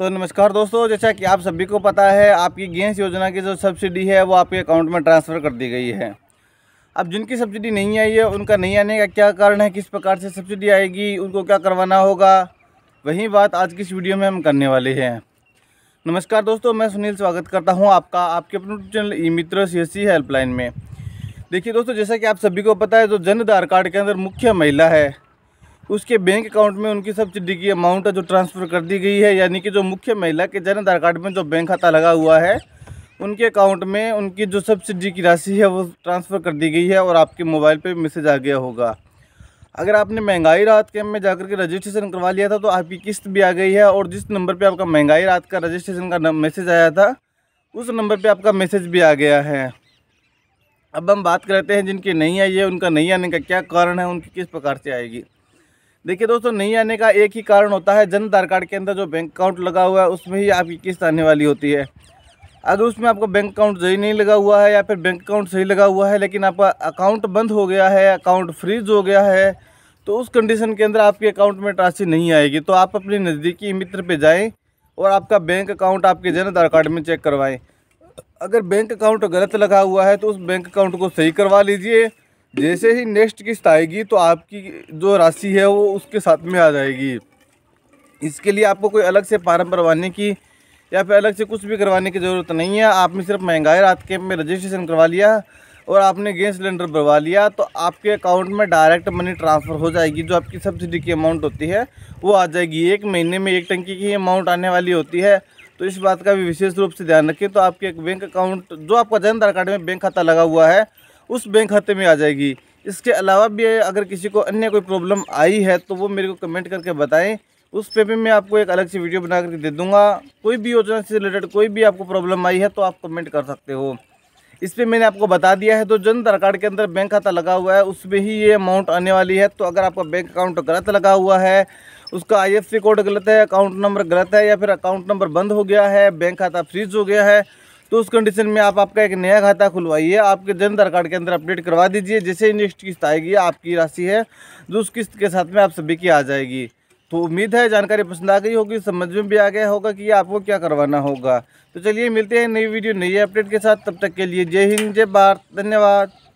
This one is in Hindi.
तो नमस्कार दोस्तों जैसा कि आप सभी को पता है आपकी गैस योजना की जो सब्सिडी है वो आपके अकाउंट में ट्रांसफ़र कर दी गई है अब जिनकी सब्सिडी नहीं आई है उनका नहीं आने का क्या कारण है किस प्रकार से सब्सिडी आएगी उनको क्या करवाना होगा वही बात आज की इस वीडियो में हम करने वाले हैं नमस्कार दोस्तों मैं सुनील स्वागत करता हूँ आपका आपके अपने YouTube channel E Mitra C helpline में देखिए दोस्तों जैसा कि आप सभी को पता है जो जन आधार कार्ड के अंदर मुख्य महिला है उसके बैंक अकाउंट में उनकी सब चिड्डी की अमाउंट जो ट्रांसफ़र कर दी गई है यानी कि जो मुख्य महिला के जन आधार कार्ड में जो बैंक खाता लगा हुआ है उनके अकाउंट में उनकी जो सब्सिडी की राशि है वो ट्रांसफ़र कर दी गई है और आपके मोबाइल पर मैसेज आ गया होगा अगर आपने महंगाई राहत कैंप में जाकर के रजिस्ट्रेशन करवा लिया था तो आपकी किस्त भी आ गई है और जिस नंबर पे आपका महंगाई राहत का रजिस्ट्रेशन का मैसेज आया था उस नंबर पे आपका मैसेज भी आ गया है अब हम बात करते हैं जिनके नहीं आई है उनका नहीं आने का क्या कारण है उनकी किस प्रकार से आएगी देखिए दोस्तों नहीं आने का एक ही कारण होता है जन आधार कार्ड के अंदर जो बैंक अकाउंट लगा हुआ है उसमें ही आपकी किस्त आने वाली होती है अगर उसमें आपका बैंक अकाउंट सही नहीं लगा हुआ है या फिर बैंक अकाउंट सही लगा हुआ है लेकिन आपका अकाउंट बंद हो गया है अकाउंट फ्रीज हो गया है तो उस कंडीशन के अंदर आपके अकाउंट में राशि नहीं आएगी तो आप अपने नज़दीकी मित्र पर जाएँ और आपका बैंक अकाउंट आपके जन आधार कार्ड में चेक करवाएँ अगर बैंक अकाउंट गलत लगा हुआ है तो उस बैंक अकाउंट को सही करवा लीजिए जैसे ही नेक्स्ट किस्त आएगी तो आपकी जो राशि है वो उसके साथ में आ जाएगी इसके लिए आपको कोई अलग से फार्म भरवाने की या फिर अलग से कुछ भी करवाने की ज़रूरत नहीं है आपने सिर्फ महंगाई रात कैंप में रजिस्ट्रेशन करवा लिया और आपने गैस सिलेंडर भरवा लिया तो आपके अकाउंट में डायरेक्ट मनी ट्रांसफ़र हो जाएगी जो आपकी सब्सिडी की अमाउंट होती है वो आ जाएगी एक महीने में एक टंकी की अमाउंट आने वाली होती है तो इस बात का भी विशेष रूप से ध्यान रखें तो आपके एक बैंक अकाउंट जो आपका जन आधार कार्ड में बैंक खाता लगा हुआ है उस बैंक खाते में आ जाएगी इसके अलावा भी अगर किसी को अन्य कोई प्रॉब्लम आई है तो वो मेरे को कमेंट करके बताएं उस पे भी मैं आपको एक अलग से वीडियो बना करके दे दूँगा कोई भी योजना से रिलेटेड कोई भी आपको प्रॉब्लम आई है तो आप कमेंट कर सकते हो इस पर मैंने आपको बता दिया है तो जन आधार कार्ड के अंदर बैंक खाता लगा हुआ है उसमें ही ये अमाउंट आने वाली है तो अगर आपका बैंक अकाउंट गलत लगा हुआ है उसका सी कोड गलत है अकाउंट नंबर गलत है या फिर अकाउंट नंबर बंद हो गया है बैंक खाता फ्रीज हो गया है तो उस कंडीशन में आप आपका एक नया खाता खुलवाइए आपके जन आधार कार्ड के अंदर अपडेट करवा दीजिए जैसे नेक्स्ट किस्त आएगी आपकी राशि है जो उस किस्त के साथ में आप सभी की आ जाएगी तो उम्मीद है जानकारी पसंद आ गई होगी समझ में भी आ गया होगा कि आपको क्या करवाना होगा तो चलिए मिलते हैं नई वीडियो नई अपडेट के साथ तब तक के लिए जय हिंद जय भारत धन्यवाद